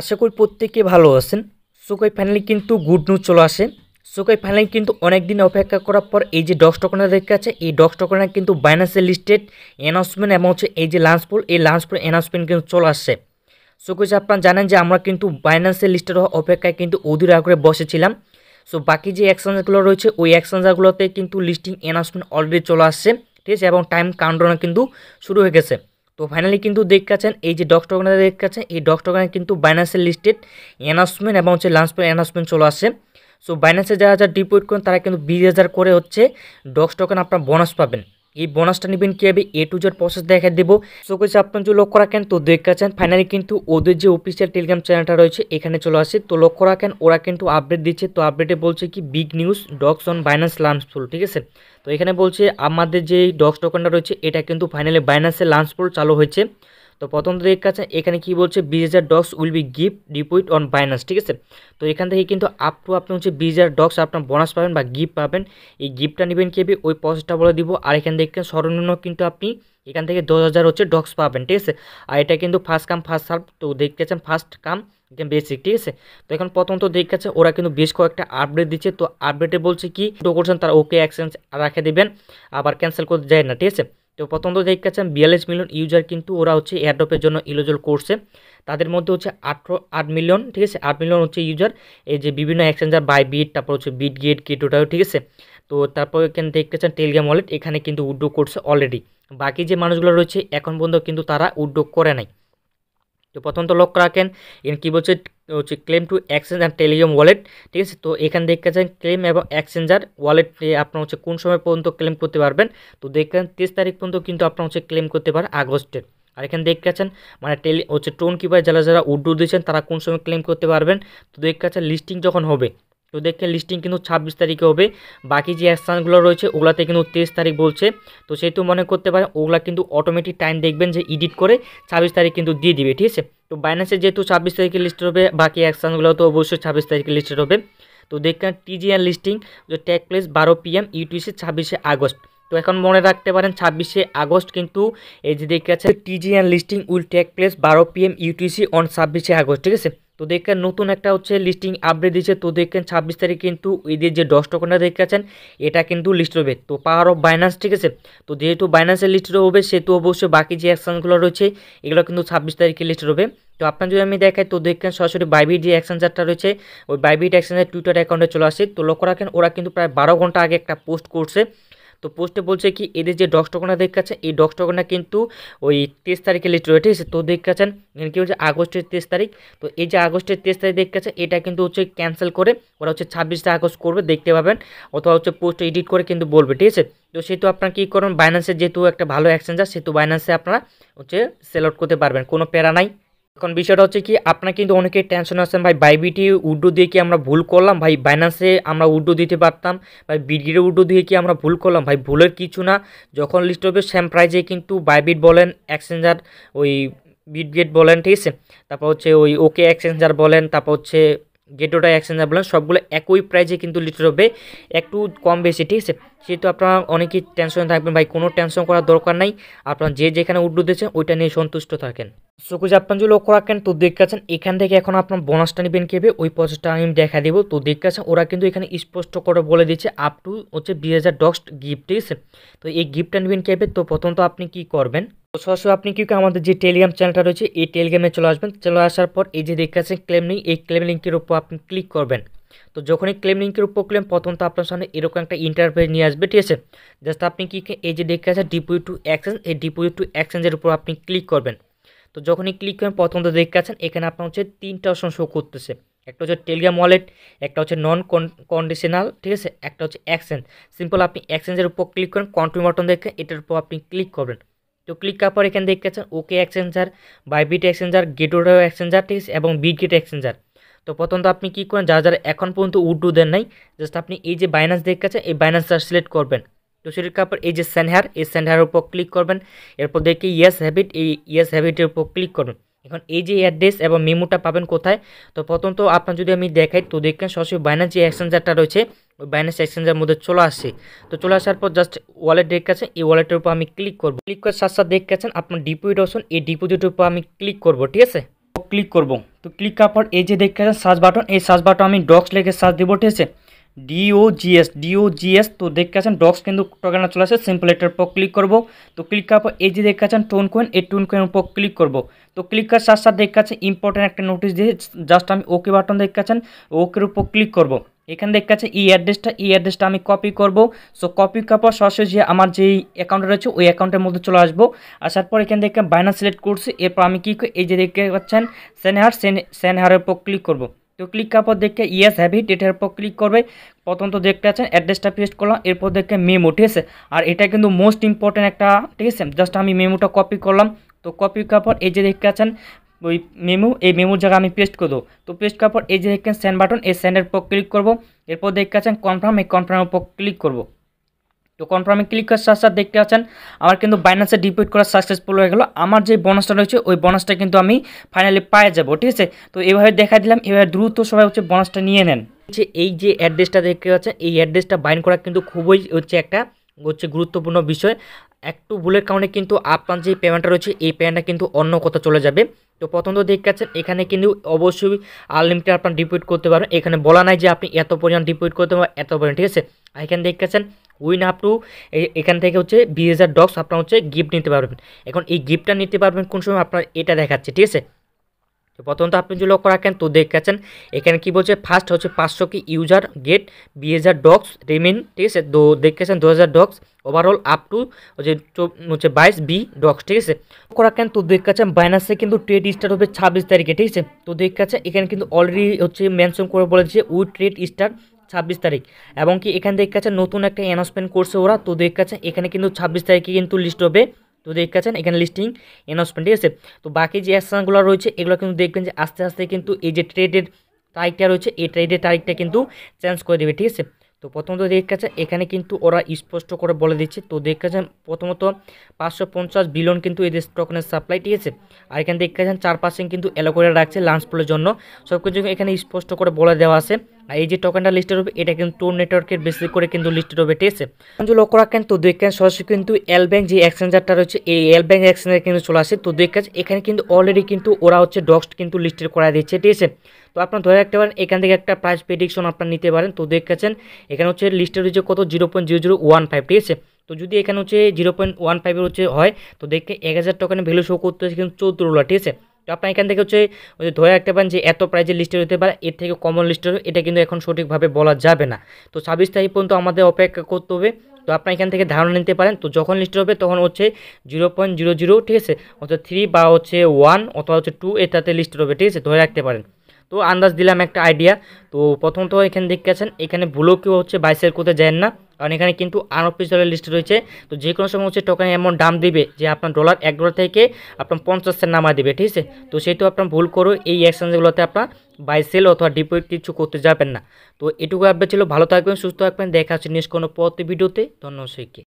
আশা করি প্রত্যেকে ভালো আছেন সোকাই ফাইনালি কিন্তু গুড নিউজ চলে আসে সোকাই ফাইনালি কিন্তু অনেক দিন অপেক্ষা করার পর এই যে ডক্স টোকনটা দেখতে আছে এই ডক্স টোকনটা কিন্তু বাইন্যান্সের লিস্টেড অ্যানাউন্সমেন্ট এবং হচ্ছে এই যে লাঞ্চ পোল এই লাঞ্চ পোল অ্যানাউন্সমেন্ট কিন্তু চলে আসছে সোকাই আপনারা জানেন যে আমরা কিন্তু বাইন্যান্সের লিস্টেড হওয়া অপেক্ষায় কিন্তু অধীর আগ্রহে বসেছিলাম সো বাকি যে এক্সচেঞ্জারগুলো রয়েছে ওই এক্সচেঞ্জারগুলোতে কিন্তু লিস্টিং অ্যানাউন্সমেন্ট অলরেডি চলে আসছে ঠিক আছে এবং টাইম কাউন্টডাউন কিন্তু শুরু হয়ে গেছে তো ফাইনালি কিন্তু দেখতে পাচ্ছেন এই যে ডক্স দেখতে পাচ্ছেন এই ডক্স কিন্তু বাইন্যান্সের লিস্টেড অ্যানাউন্সমেন্ট এবং হচ্ছে লাঞ্চ অ্যানাউন্সমেন্ট চলে আসে সো বাইন্যান্সে যারা যারা ডিপোজিট করেন তারা কিন্তু বিশ হাজার করে হচ্ছে ডক্স টোকেন আপনার বোনাস পাবেন এই বোনাসটা নেবেন কীভাবে এ টু জেড প্রসেস দেখা দেবো সো কিছু আপনার যদি লক্ষ্য রাখেন তো দেখাচ্ছেন ফাইনালি কিন্তু ওদের যে অফিসিয়াল টেলিগ্রাম চ্যানেলটা রয়েছে এখানে চলে আসে তো লক্ষ্য রাখেন ওরা কিন্তু আপডেট দিচ্ছে তো আপডেটে বলছে কি big news DOGS on Binance launchpool ঠিক আছে তো এখানে বলছে আমাদের যে ডক্স টোকেনটা রয়েছে এটা কিন্তু ফাইনালি লাঞ্চ লাঞ্চফুল চালু হয়েছে তো প্রথম তো দেখাচ্ছেন এখানে কি বলছে বিশ হাজার DOGS will be gift deposit on Binance ঠিক আছে তো এখান থেকে কিন্তু আপ টু আপনি হচ্ছে বিশ হাজার ডক্স আপনার বোনাস পাবেন বা গিফট পাবেন এই গিফটটা নেবেন কেবি ওই প্রসেসটা বলে দিব আর এখান থেকে সর্বনিম্ন কিন্তু আপনি এখান থেকে দশ হাজার হচ্ছে ডক্স পাবেন ঠিক আছে আর এটা কিন্তু ফার্স্ট কাম ফার্স্ট সার্ভ তো দেখতেছেন ফার্স্ট কাম বেসিক ঠিক আছে তো এখন প্রথম তো দেখাচ্ছে ওরা কিন্তু বেশ কয়েকটা আপডেট দিচ্ছে তো আপডেটে বলছে কি করছেন তারা ওকে অ্যাক্সেঞ্জ রাখে দেবেন আবার ক্যান্সেল করতে যায় না ঠিক আছে তো প্রথমত দেখতেছেন বিয়াল্লিশ মিলিয়ন ইউজার কিন্তু ওরা হচ্ছে এয়ারড্রপের জন্য ইলোজল করছে তাদের মধ্যে হচ্ছে আঠারো আট মিলিয়ন ঠিক আছে আট মিলিয়ন হচ্ছে ইউজার এই যে বিভিন্ন এক্সচেঞ্জার বাই বিট তারপর হচ্ছে বিট গেট কেটোটাও ঠিক আছে তো তারপর এখানে দেখতেছেন টেলিগ্রাম ওয়ালেট এখানে কিন্তু উদ্যোগ করছে অলরেডি বাকি যে মানুষগুলো রয়েছে এখন পর্যন্ত কিন্তু তারা উদ্যোগ করে নাই তো প্রথমত লক্ষ্য রাখেন এখানে কী বলছে তো হচ্ছে claim to exchange and Telegram wallet ঠিক আছে তো এখানে দেখতে চান ক্লেম এবং এক্সচেঞ্জার ওয়ালেট আপনার হচ্ছে কোন সময় পর্যন্ত ক্লেম করতে পারবেন তো দেখেন তেইশ তারিখ পর্যন্ত কিন্তু আপনার হচ্ছে ক্লেম করতে পারেন আগস্টের আর এখানে দেখতে পাচ্ছেন মানে টেলি হচ্ছে টোন কিপার যারা যারা উড্ডু দিয়েছেন তারা কোন সময় ক্লেম করতে পারবেন তো দেখতে পাচ্ছেন লিস্টিং যখন হবে তো দেখে লিস্টিং কিন্তু ছাব্বিশ তারিখে হবে বাকি যে অ্যাসানগুলো রয়েছে ওগুলাতে কিন্তু তেইশ তারিখ বলছে তো সেহেতু মনে করতে পারেন ওগুলা কিন্তু অটোমেটিক টাইম দেখবেন যে এডিট করে ছাব্বিশ তারিখ কিন্তু দিয়ে দিবে ঠিক আছে তো বাইন্যান্সে যেহেতু ছাব্বিশ তারিখে লিস্টেড হবে বাকি অ্যাকশানগুলো তো অবশ্যই ছাব্বিশ তারিখে লিস্টেড হবে তো দেখলেন টিজিএন লিস্টিং টেক প্লেস বারো পিএম ইউটিউসে ছাব্বিশে আগস্ট তো এখন মনে রাখতে পারেন ছাব্বিশে আগস্ট কিন্তু এই যে দেখে আছে TGN listing will take place বারো পিএম ইউটিসি অন ছাব্বিশে আগস্ট ঠিক আছে তো দেখেন নতুন একটা হচ্ছে লিস্টিং আপডেট দিয়েছে তো দেখেন ছাব্বিশ তারিখ কিন্তু এদের যে দশ টোকনটা দেখেছেন এটা কিন্তু লিস্ট হবে তো পাওয়ার অফ বাইন্যান্স ঠিক আছে তো যেহেতু বাইন্যান্সের লিস্ট হবে সেহেতু অবশ্যই বাকি যে অ্যাকশানগুলো রয়েছে এগুলো কিন্তু ছাব্বিশ তারিখে লিস্ট হবে তো আপনার যদি আমি দেখাই তো দেখেন সরাসরি বাইবির যে অ্যাকশন চারটা রয়েছে ওই বাইবিট অ্যাকশনের টুইটার অ্যাকাউন্টে চলে আসে তো লক্ষ্য রাখেন ওরা কিন্তু প্রায় বারো ঘন্টা আগে একটা পোস্ট করছে তো পোস্টে বলছে কি এদের যে ডক্স দেখতে আছে এই ডক্স কিন্তু ওই তেইশ তারিখে লিস্ট রয়েছে তো দেখাচ্ছেন কি হচ্ছে আগস্টের তেইশ তারিখ তো এই যে আগস্টের তেইশ তারিখ দেখাচ্ছেন এটা কিন্তু হচ্ছে ক্যান্সেল করে ওরা হচ্ছে ছাব্বিশটা আগস্ট করবে দেখতে পাবেন অথবা হচ্ছে পোস্ট এডিট করে কিন্তু বলবে ঠিক আছে তো সেহেতু আপনারা কী করবেন বাইন্যান্সের যেহেতু একটা ভালো এক্সচেঞ্জ আছে সেহেতু বাইন্যান্সে আপনারা হচ্ছে সেল আউট করতে পারবেন কোনো প্যারা নাই এখন বিষয়টা হচ্ছে কি আপনার কিন্তু অনেকে টেনশন আছেন ভাই বাইবিটি উড্ডু দিয়ে কি আমরা ভুল করলাম ভাই বাইনান্সে আমরা উড্ডু দিতে পারতাম ভাই বিডির উড্ডু দিয়ে কি আমরা ভুল করলাম ভাই ভুলের কিছু না যখন লিস্ট হবে সেম প্রাইজে কিন্তু বাইবিট বলেন এক্সচেঞ্জার ওই বিটগেট বলেন ঠিক আছে তারপর হচ্ছে ওই ওকে এক্সচেঞ্জার বলেন তারপর হচ্ছে গেটোটা অ্যাকশন আপনার সবগুলো একই প্রাইজে কিন্তু লিটার হবে একটু কম বেশি ঠিক আছে সেহেতু আপনারা অনেকেই টেনশন থাকবেন ভাই কোনো টেনশন করার দরকার নাই আপনারা যে যেখানে উড্ডু দিয়েছেন ওইটা নিয়ে সন্তুষ্ট থাকেন সকুজ আপনার যদি লক্ষ্য রাখেন তো দেখাচ্ছেন এখান থেকে এখন আপনার বোনাসটা নেবেন কেবে ওই প্রসেসটা আমি দেখা দেবো তো দেখাচ্ছেন ওরা কিন্তু এখানে স্পষ্ট করে বলে দিচ্ছে আপ টু হচ্ছে বিশ হাজার ডক্স গিফট ঠিক আছে তো এই গিফটটা নেবেন কেবে তো প্রথমত আপনি কি করবেন সরাসরি আপনি কি আমাদের যে টেলিগ্রাম চ্যানেলটা রয়েছে এই টেলিগ্রামে চলে আসবেন চলে আসার পর এই যে দেখতে আছেন ক্লেম লিঙ্ক এই ক্লেম লিঙ্কের উপর আপনি ক্লিক করবেন তো যখনই ক্লেম লিঙ্কের উপর ক্লেম প্রথম তো আপনার সামনে এরকম একটা ইন্টারফেস নিয়ে আসবে ঠিক আছে জাস্ট আপনি কি এই যে দেখতে আছেন ডিপোজিট টু অ্যাক্সেঞ্জ এই ডিপোজিট টু অ্যাক্সেঞ্জের উপর আপনি ক্লিক করবেন তো যখনই ক্লিক করেন প্রথম তো দেখতে আছেন এখানে আপনার হচ্ছে তিনটা অপশন শো করতেছে একটা হচ্ছে টেলিগ্রাম ওয়ালেট একটা হচ্ছে নন কন্ডিশনাল ঠিক আছে একটা হচ্ছে অ্যাক্সেঞ্জ সিম্পল আপনি অ্যাক্সেঞ্জের উপর ক্লিক করেন কন্ট্রিউ বাটন দেখে এটার উপর আপনি ক্লিক করবেন তো ক্লিক করার পর এখানে দেখতে পাচ্ছেন ওকে এক্সচেঞ্জার বাইবিট এক্সচেঞ্জার গেটোডো এক্সচেঞ্জার ঠিক আছে এবং গেট এক্সচেঞ্জার তো প্রথমত আপনি কী করেন যারা যারা এখন পর্যন্ত উডু দেন নাই জাস্ট আপনি এই যে বাইনান্স দেখতে পাচ্ছেন এই বাইনান্সটা সিলেক্ট করবেন তো সেটির কাপড় এই যে স্যানহার এই স্যানহার উপর ক্লিক করবেন এরপর দেখে ইয়েস হ্যাবিট এই ইয়েস হ্যাবিটের উপর ক্লিক করবেন এখন এই যে অ্যাড্রেস এবং মেমোটা পাবেন কোথায় তো প্রথম তো আপনার যদি আমি দেখাই তো দেখবেন সরাসরি বাইন্যান্স যে এক্সচেঞ্জারটা রয়েছে ওই বাইন্যান্স এক্সচেঞ্জার মধ্যে চলে আসছে তো চলে আসার পর জাস্ট ওয়ালেট আছে এই ওয়ালেটের উপর আমি ক্লিক করবো ক্লিক করার সাথে সাথে দেখছেন আপনার ডিপোজিট অপশন এই ডিপোজিটের উপর আমি ক্লিক করবো ঠিক আছে ক্লিক করব তো ক্লিক করার পর এই যে দেখতে সার্চ বাটন এই সার্চ বাটন আমি ডক্স লেগে সার্চ দেবো ঠিক আছে ডিওজিএস ডিওজিএস তো দেখতে আছেন ডক্স কিন্তু টোকেনটা চলে আসে সিম্পল এটার উপর ক্লিক করবো তো ক্লিক করার পর এই যে দেখতে আছেন টোন কয়েন এই টোন কয়েনের উপর ক্লিক করবো তো ক্লিক করার সাথে সাথে দেখতে আছেন ইম্পর্টেন্ট একটা নোটিশ দিয়ে জাস্ট আমি ওকে বাটন দেখতে আছেন ওকের উপর ক্লিক করবো এখানে দেখতে আছে এই অ্যাড্রেসটা এই অ্যাড্রেসটা আমি কপি করবো সো কপি করার পর সরাসরি যে আমার যেই অ্যাকাউন্ট রয়েছে ওই অ্যাকাউন্টের মধ্যে চলে আসবো আসার পর এখান থেকে বাইনা সিলেক্ট করছি এরপর আমি কী এই যে দেখতে পাচ্ছেন সেনহার সেন সেনহারের উপর ক্লিক করবো তো ক্লিক করার দেখে ইয়েস হ্যাভি ইট এটার উপর ক্লিক করবে প্রথম তো দেখতে আছেন অ্যাড্রেসটা পেস্ট করলাম এরপর দেখে মেমো ঠিক আছে আর এটা কিন্তু মোস্ট ইম্পর্ট্যান্ট একটা ঠিক আছে জাস্ট আমি মেমোটা কপি করলাম তো কপি করার এই যে দেখতে আছেন ওই মেমো এই মেমোর জায়গায় আমি পেস্ট করে দেবো তো পেস্ট করার এই যে দেখেন স্যান্ড বাটন এই স্যান্ডের উপর ক্লিক করবো এরপর দেখতে আছেন কনফার্ম এই কনফার্মের উপর ক্লিক করবো তো কনফার্মে ক্লিক করার সাথে সাথে দেখতে পাচ্ছেন আমার কিন্তু বাইন্যান্সে ডিপোজিট করা সাকসেসফুল হয়ে গেল আমার যে বোনাসটা রয়েছে ওই বোনাসটা কিন্তু আমি ফাইনালি পায়ে যাব ঠিক আছে তো এভাবে দেখা দিলাম এভাবে দ্রুত সবাই হচ্ছে বোনাসটা নিয়ে নেন হচ্ছে এই যে অ্যাড্রেসটা দেখতে পাচ্ছেন এই অ্যাড্রেসটা বাইন করা কিন্তু খুবই হচ্ছে একটা হচ্ছে গুরুত্বপূর্ণ বিষয় একটু ভুলের কারণে কিন্তু আপনার যে পেমেন্টটা রয়েছে এই পেমেন্টটা কিন্তু অন্য কোথাও চলে যাবে তো প্রথম তো দেখতে এখানে কিন্তু অবশ্যই আনলিমিটেড আপনার ডিপোজিট করতে পারবেন এখানে বলা নাই যে আপনি এত পরিমাণ ডিপোজিট করতে পারেন এত পরিমাণ ঠিক আছে আর এখানে দেখতে উইন আপ টু এখান থেকে হচ্ছে বিশ হাজার ডক্স আপনার হচ্ছে গিফট নিতে পারবেন এখন এই গিফটটা নিতে পারবেন কোন সময় আপনার এটা দেখাচ্ছে ঠিক আছে তো প্রথমত আপনি যদি লক্ষ্য রাখেন তো দেখেছেন এখানে কি বলছে ফার্স্ট হচ্ছে পাঁচশো কি ইউজার গেট বিহাজার ডগস রিমিন ঠিক আছে তো দেখেছেন দু হাজার ডগস ওভারঅল আপ টু হচ্ছে হচ্ছে বাইশ বি ডগস ঠিক আছে লক্ষ্য রাখেন তো দেখেছেন বাইনাসে কিন্তু ট্রেড স্টার্ট হবে ছাব্বিশ তারিখে ঠিক আছে তো দেখেছেন এখানে কিন্তু অলরেডি হচ্ছে মেনশন করে বলেছে উই ট্রেড স্টার্ট ছাব্বিশ তারিখ এবং কি এখানে দেখ কাছে নতুন একটা অ্যানাউন্সমেন্ট করছে ওরা তো দেখ কাছে এখানে কিন্তু ছাব্বিশ তারিখে কিন্তু লিস্ট হবে তো দেখতে পাচ্ছেন এখানে লিস্টিং অ্যানাউন্সমেন্ট ঠিক আছে তো বাকি যে অ্যাকশনগুলো রয়েছে এগুলো কিন্তু দেখবেন যে আস্তে আস্তে কিন্তু এই যে ট্রেডের তারিখটা রয়েছে এই ট্রেডের তারিখটা কিন্তু চেঞ্জ করে দেবে ঠিক আছে তো প্রথমত দেখতে এখানে কিন্তু ওরা স্পষ্ট করে বলে দিচ্ছে তো দেখতে প্রথমত পাঁচশো পঞ্চাশ বিলিয়ন কিন্তু এদের স্টকনের সাপ্লাই ঠিক আছে আর এখানে দেখতে চার পার্সেন্ট কিন্তু অ্যালো করে রাখছে লাঞ্চ পুলের জন্য সব কিছু এখানে স্পষ্ট করে বলে দেওয়া আছে আর এই যে টোকেনটা লিস্টেড হবে এটা কিন্তু টোর নেটওয়ার্কের বেসিস করে কিন্তু লিস্টেড হবে ঠিক আছে কিন্তু লক্ষ্য রাখেন তো দুই কাজ সরাসরি কিন্তু এল ব্যাংক যে এক্সচেঞ্জারটা রয়েছে এই এল ব্যাংক এক্সচেঞ্জার কিন্তু চলে আসে তো দুই কাজ এখানে কিন্তু অলরেডি কিন্তু ওরা হচ্ছে ডক্স কিন্তু লিস্টেড করা দিচ্ছে ঠিক আছে তো আপনার ধরে রাখতে পারেন এখান থেকে একটা প্রাইস প্রেডিকশন আপনার নিতে পারেন তো দেখেছেন এখানে হচ্ছে লিস্টেড রয়েছে কত zero point zero zero one five ঠিক আছে তো যদি এখানে হচ্ছে জিরো পয়েন্ট ওয়ান ফাইভের হচ্ছে হয় তো দেখে এক হাজার টাকার ভ্যালু শো করতে হচ্ছে কিন্তু চৌদ্দ ডলার ঠিক আছে তো আপনার এখান থেকে হচ্ছে ওই ধরে রাখতে পারেন যে এত প্রাইজের লিস্টে হতে পারে এর থেকে কমন লিস্টে এটা কিন্তু এখন সঠিকভাবে বলা যাবে না তো ছাব্বিশ তারিখ পর্যন্ত আমাদের অপেক্ষা করতে হবে তো আপনার এখান থেকে ধারণা নিতে পারেন তো যখন লিস্ট হবে তখন হচ্ছে জিরো পয়েন্ট জিরো জিরো ঠিক আছে অর্থাৎ থ্রি বা হচ্ছে ওয়ান অথবা হচ্ছে টু এটাতে লিস্ট হবে ঠিক আছে ধরে রাখতে পারেন তো আন্দাজ দিলাম একটা আইডিয়া তো প্রথমত এখানে দেখতে আছেন এখানে ভুলো কেউ হচ্ছে বাইসেল করতে যায় না কারণ এখানে কিন্তু আনঅফিসিয়াল লিস্ট রয়েছে তো যে কোনো সময় হচ্ছে টোকেন এমন দাম দিবে যে আপনার ডলার এক ডলার থেকে আপনার পঞ্চাশ সেন্ট নামা দেবে ঠিক আছে তো সেই তো আপনার ভুল করো এই এক্সচেঞ্জগুলোতে আপনার বাইসেল অথবা ডিপোজিট কিছু করতে যাবেন না তো এটুকু আপনার ছিল ভালো থাকবেন সুস্থ থাকবেন দেখা হচ্ছে নিজ কোনো পরবর্তী ভিডিওতে ধন্যবাদ